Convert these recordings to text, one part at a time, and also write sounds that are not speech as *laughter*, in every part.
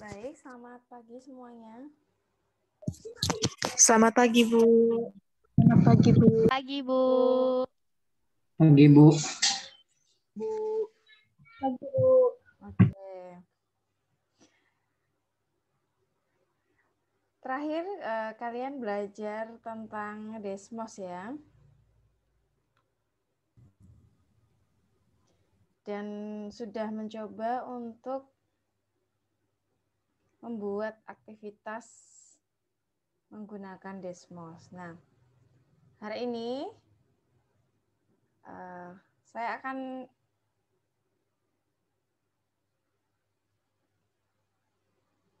Baik, selamat pagi semuanya. Selamat pagi, Bu. Selamat pagi, Bu. Pagi, Bu. Pagi, Bu. Bu. Pagi, Bu. Oke. Terakhir, eh, kalian belajar tentang Desmos ya. Dan sudah mencoba untuk membuat aktivitas menggunakan Desmos. Nah, hari ini uh, saya akan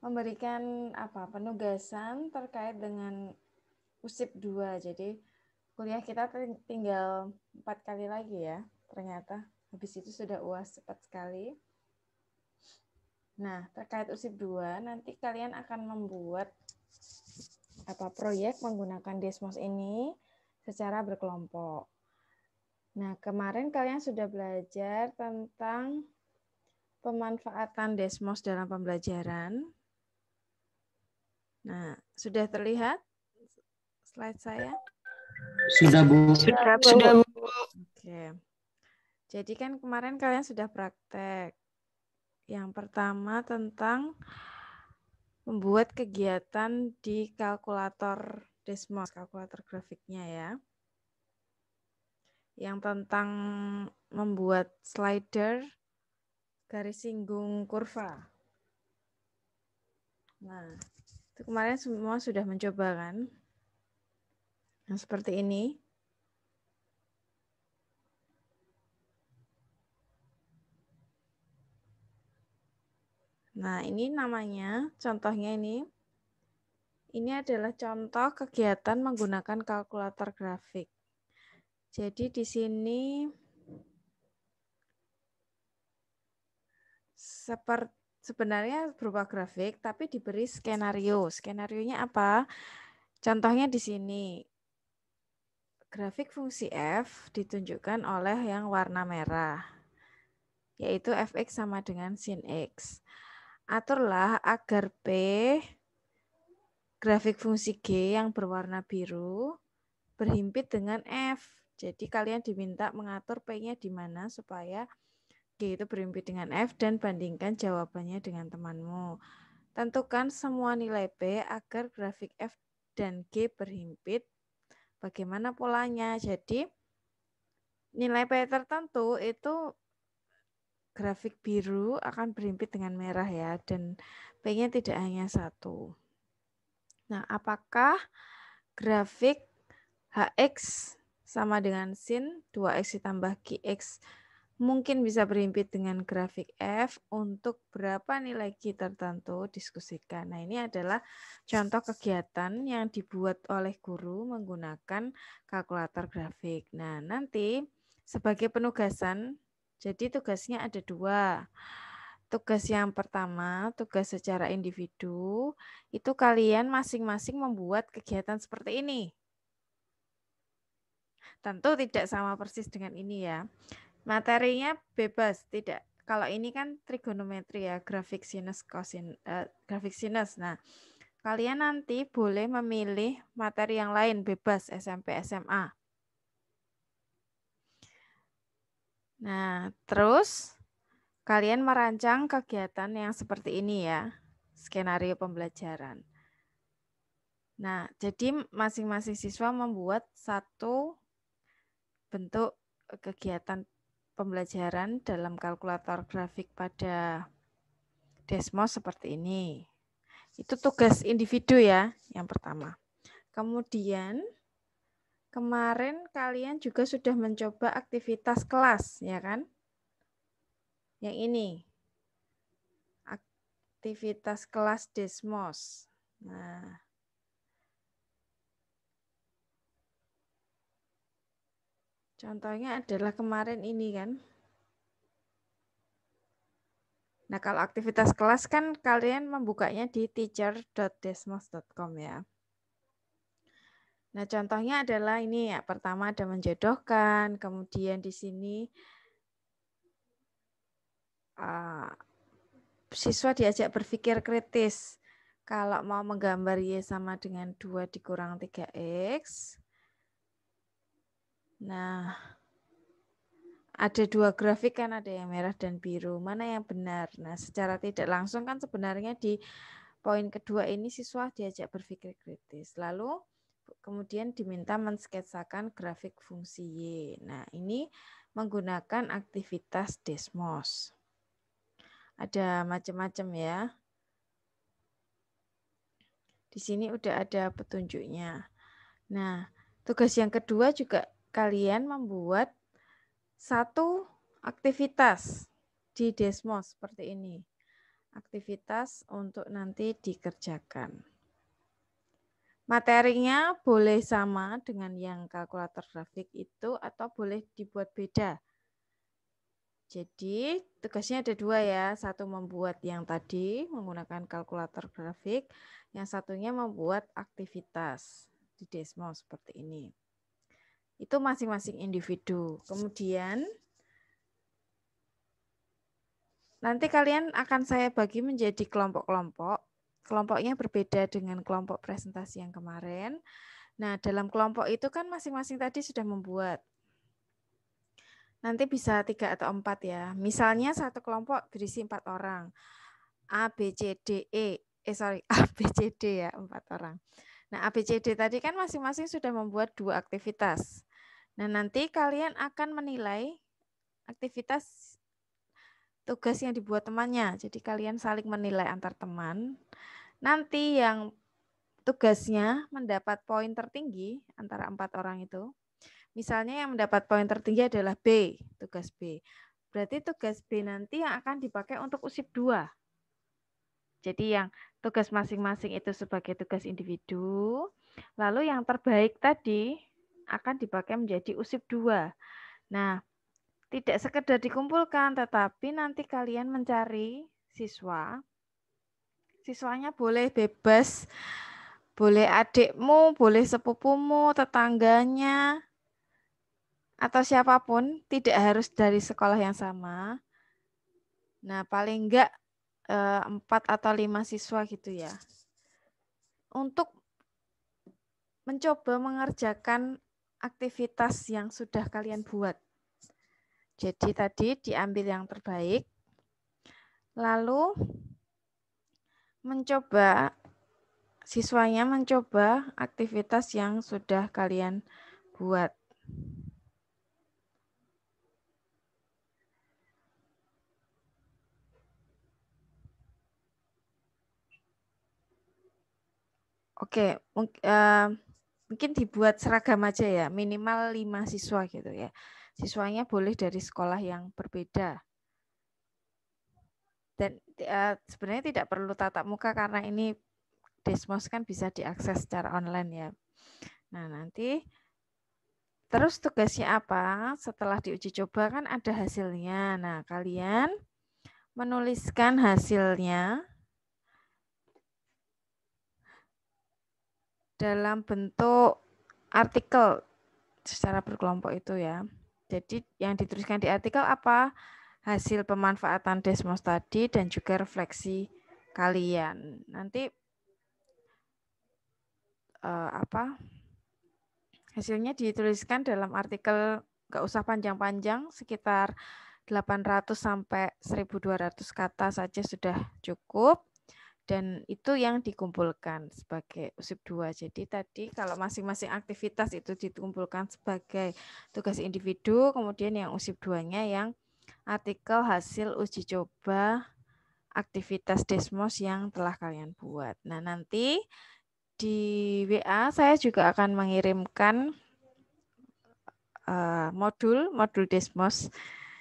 memberikan apa penugasan terkait dengan USIP 2. Jadi kuliah kita tinggal empat kali lagi ya. Ternyata habis itu sudah UAS cepat sekali. Nah, terkait USIP 2, nanti kalian akan membuat apa proyek menggunakan Desmos ini secara berkelompok. Nah, kemarin kalian sudah belajar tentang pemanfaatan Desmos dalam pembelajaran. Nah, sudah terlihat slide saya? Sudah, Bu. Sudah, Bu. Sudah, Bu. Oke. Jadi kan kemarin kalian sudah praktek. Yang pertama tentang membuat kegiatan di kalkulator Desmos, kalkulator grafiknya ya. Yang tentang membuat slider garis singgung kurva. Nah, itu kemarin semua sudah mencoba kan? Yang nah, seperti ini. Nah, ini namanya, contohnya ini. Ini adalah contoh kegiatan menggunakan kalkulator grafik. Jadi di sini seperti sebenarnya berupa grafik tapi diberi skenario. Skenarionya apa? Contohnya di sini. Grafik fungsi f ditunjukkan oleh yang warna merah yaitu fx sama dengan sin x. Aturlah agar P grafik fungsi G yang berwarna biru berhimpit dengan F. Jadi kalian diminta mengatur P-nya di mana supaya G itu berhimpit dengan F dan bandingkan jawabannya dengan temanmu. Tentukan semua nilai P agar grafik F dan G berhimpit. Bagaimana polanya? Jadi nilai P tertentu itu grafik biru akan berimpit dengan merah ya, dan pengen tidak hanya satu. Nah, apakah grafik HX sama dengan sin 2X ditambah GX mungkin bisa berimpit dengan grafik F untuk berapa nilai G tertentu diskusikan. Nah, ini adalah contoh kegiatan yang dibuat oleh guru menggunakan kalkulator grafik. Nah, nanti sebagai penugasan jadi tugasnya ada dua. Tugas yang pertama, tugas secara individu, itu kalian masing-masing membuat kegiatan seperti ini. Tentu tidak sama persis dengan ini ya. Materinya bebas, tidak. Kalau ini kan trigonometri ya, grafik sinus kosin, uh, eh, grafik sinus. Nah, kalian nanti boleh memilih materi yang lain bebas SMP SMA Nah, terus kalian merancang kegiatan yang seperti ini ya, skenario pembelajaran. Nah, jadi masing-masing siswa membuat satu bentuk kegiatan pembelajaran dalam kalkulator grafik pada Desmos seperti ini. Itu tugas individu ya, yang pertama. Kemudian kemarin kalian juga sudah mencoba aktivitas kelas, ya kan? Yang ini. Aktivitas kelas Desmos. Nah, Contohnya adalah kemarin ini kan. Nah, kalau aktivitas kelas kan kalian membukanya di teacher.desmos.com ya. Nah, contohnya adalah ini ya, pertama ada menjodohkan, kemudian di sini uh, siswa diajak berpikir kritis. Kalau mau menggambar Y sama dengan 2 dikurang 3X. Nah, ada dua grafik kan, ada yang merah dan biru. Mana yang benar? Nah, secara tidak langsung kan sebenarnya di poin kedua ini siswa diajak berpikir kritis. Lalu, kemudian diminta mensketsakan grafik fungsi Y. Nah, ini menggunakan aktivitas Desmos. Ada macam-macam ya. Di sini udah ada petunjuknya. Nah, tugas yang kedua juga kalian membuat satu aktivitas di Desmos seperti ini. Aktivitas untuk nanti dikerjakan materinya boleh sama dengan yang kalkulator grafik itu atau boleh dibuat beda. Jadi tugasnya ada dua ya, satu membuat yang tadi menggunakan kalkulator grafik, yang satunya membuat aktivitas di Desmo seperti ini. Itu masing-masing individu. Kemudian nanti kalian akan saya bagi menjadi kelompok-kelompok kelompoknya berbeda dengan kelompok presentasi yang kemarin. Nah, dalam kelompok itu kan masing-masing tadi sudah membuat. Nanti bisa tiga atau empat ya. Misalnya satu kelompok berisi empat orang. A, B, C, D, E. Eh, sorry, *laughs* A, B, C, D ya, empat orang. Nah, A, B, C, D tadi kan masing-masing sudah membuat dua aktivitas. Nah, nanti kalian akan menilai aktivitas tugas yang dibuat temannya. Jadi kalian saling menilai antar teman. Nanti yang tugasnya mendapat poin tertinggi antara empat orang itu, misalnya yang mendapat poin tertinggi adalah B, tugas B. Berarti tugas B nanti yang akan dipakai untuk USIP 2. Jadi yang tugas masing-masing itu sebagai tugas individu, lalu yang terbaik tadi akan dipakai menjadi USIP 2. Nah, tidak sekedar dikumpulkan, tetapi nanti kalian mencari siswa siswanya boleh bebas, boleh adikmu, boleh sepupumu, tetangganya, atau siapapun, tidak harus dari sekolah yang sama. Nah, paling enggak eh, empat atau lima siswa gitu ya. Untuk mencoba mengerjakan aktivitas yang sudah kalian buat. Jadi tadi diambil yang terbaik, lalu mencoba siswanya mencoba aktivitas yang sudah kalian buat. Oke, eh, mungkin dibuat seragam aja ya, minimal lima siswa gitu ya. Siswanya boleh dari sekolah yang berbeda dan uh, sebenarnya tidak perlu tatap muka karena ini Desmos kan bisa diakses secara online ya. Nah, nanti terus tugasnya apa? Setelah diuji coba kan ada hasilnya. Nah, kalian menuliskan hasilnya dalam bentuk artikel secara berkelompok itu ya. Jadi yang dituliskan di artikel apa? hasil pemanfaatan Desmos tadi dan juga refleksi kalian. Nanti uh, apa hasilnya dituliskan dalam artikel nggak usah panjang-panjang sekitar 800 sampai 1200 kata saja sudah cukup dan itu yang dikumpulkan sebagai USIP 2. Jadi tadi kalau masing-masing aktivitas itu dikumpulkan sebagai tugas individu, kemudian yang USIP 2-nya yang artikel hasil uji coba aktivitas Desmos yang telah kalian buat. Nah, nanti di WA saya juga akan mengirimkan eh, modul modul Desmos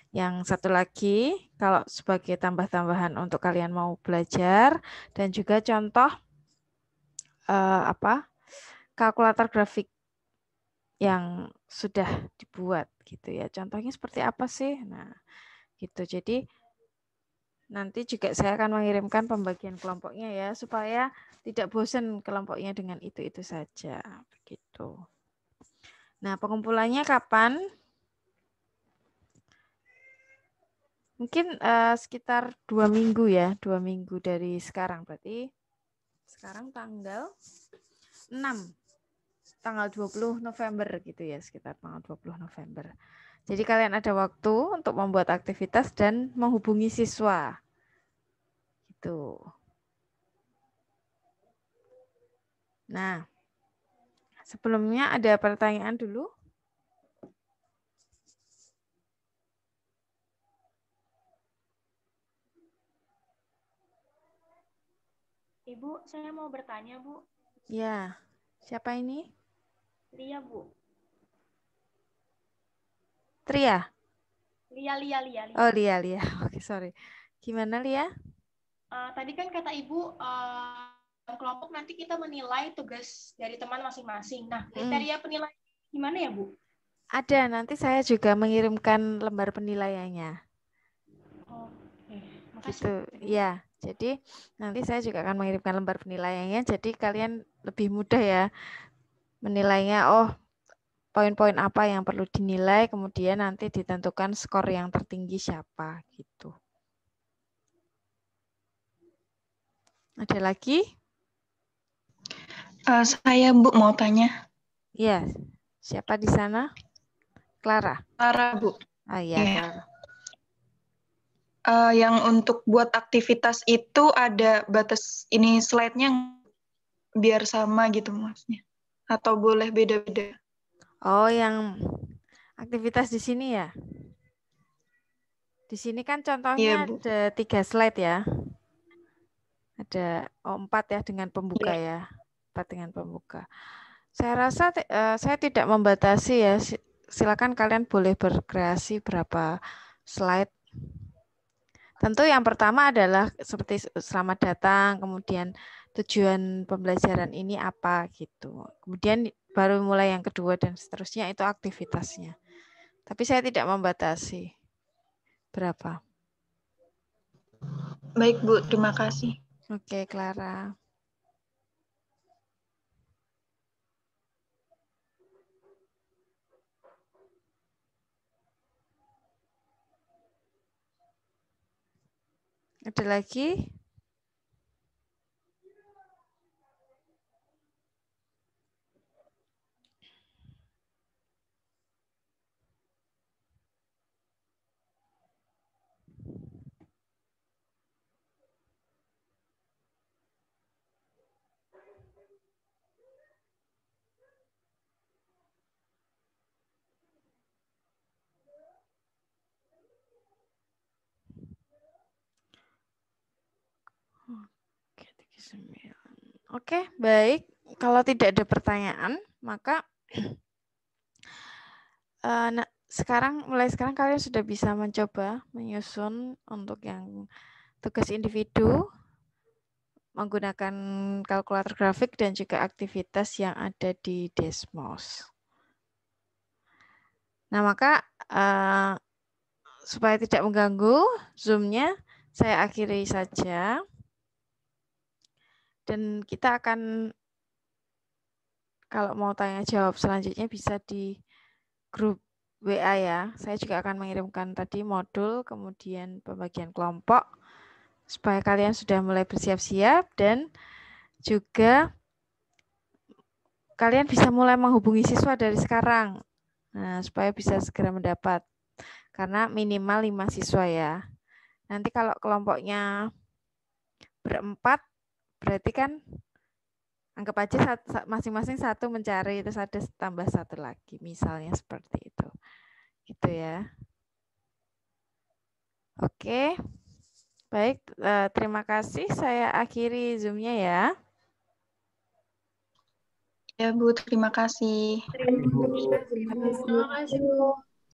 yang satu lagi kalau sebagai tambah-tambahan untuk kalian mau belajar dan juga contoh eh, apa kalkulator grafik yang sudah dibuat gitu ya. Contohnya seperti apa sih? Nah, gitu. Jadi nanti juga saya akan mengirimkan pembagian kelompoknya ya supaya tidak bosan kelompoknya dengan itu-itu saja begitu. Nah, pengumpulannya kapan? Mungkin uh, sekitar dua minggu ya, dua minggu dari sekarang berarti sekarang tanggal 6 tanggal 20 November gitu ya, sekitar tanggal 20 November. Jadi kalian ada waktu untuk membuat aktivitas dan menghubungi siswa. Gitu. Nah, sebelumnya ada pertanyaan dulu. Ibu, saya mau bertanya, Bu. Ya, siapa ini? Lia, Bu. Tria? Lia, Lia, Lia. Lia. Oh, Lia, Lia. *laughs* Oke, okay, sorry. Gimana, Lia? Uh, tadi kan kata Ibu, uh, kelompok nanti kita menilai tugas dari teman masing-masing. Nah, hmm. kriteria hmm. penilaian gimana ya, Bu? Ada, nanti saya juga mengirimkan lembar penilaiannya. Oke, makasih. Gitu. Ya, jadi nanti saya juga akan mengirimkan lembar penilaiannya. Jadi kalian lebih mudah ya menilainya oh poin-poin apa yang perlu dinilai kemudian nanti ditentukan skor yang tertinggi siapa gitu. Ada lagi? Uh, saya Bu mau tanya. Iya. Siapa di sana? Clara. Clara Bu. Ah iya. Yeah. Iya. Uh, yang untuk buat aktivitas itu ada batas ini slide-nya biar sama gitu maksudnya atau boleh beda-beda? Oh, yang aktivitas di sini ya? Di sini kan contohnya ya, ada tiga slide ya. Ada oh, empat ya dengan pembuka ya. ya. Empat dengan pembuka. Saya rasa uh, saya tidak membatasi ya. Silakan kalian boleh berkreasi berapa slide. Tentu yang pertama adalah seperti selamat datang, kemudian tujuan pembelajaran ini apa gitu. Kemudian baru mulai yang kedua dan seterusnya itu aktivitasnya. Tapi saya tidak membatasi berapa. Baik Bu, terima kasih. Oke, Clara. Ada lagi? 9. Oke, baik. Kalau tidak ada pertanyaan, maka uh, *clears throat* nah, sekarang mulai sekarang kalian sudah bisa mencoba menyusun untuk yang tugas individu menggunakan kalkulator grafik dan juga aktivitas yang ada di Desmos. Nah, maka uh, supaya tidak mengganggu Zoom-nya, saya akhiri saja. Dan kita akan kalau mau tanya jawab selanjutnya bisa di grup WA ya. Saya juga akan mengirimkan tadi modul, kemudian pembagian kelompok, supaya kalian sudah mulai bersiap-siap dan juga kalian bisa mulai menghubungi siswa dari sekarang, nah, supaya bisa segera mendapat. Karena minimal 5 siswa ya. Nanti kalau kelompoknya berempat, berarti kan anggap aja masing-masing satu mencari itu ada tambah satu lagi misalnya seperti itu gitu ya oke baik eh, terima kasih saya akhiri zoomnya ya ya bu terima kasih terima kasih, terima kasih. Terima kasih bu.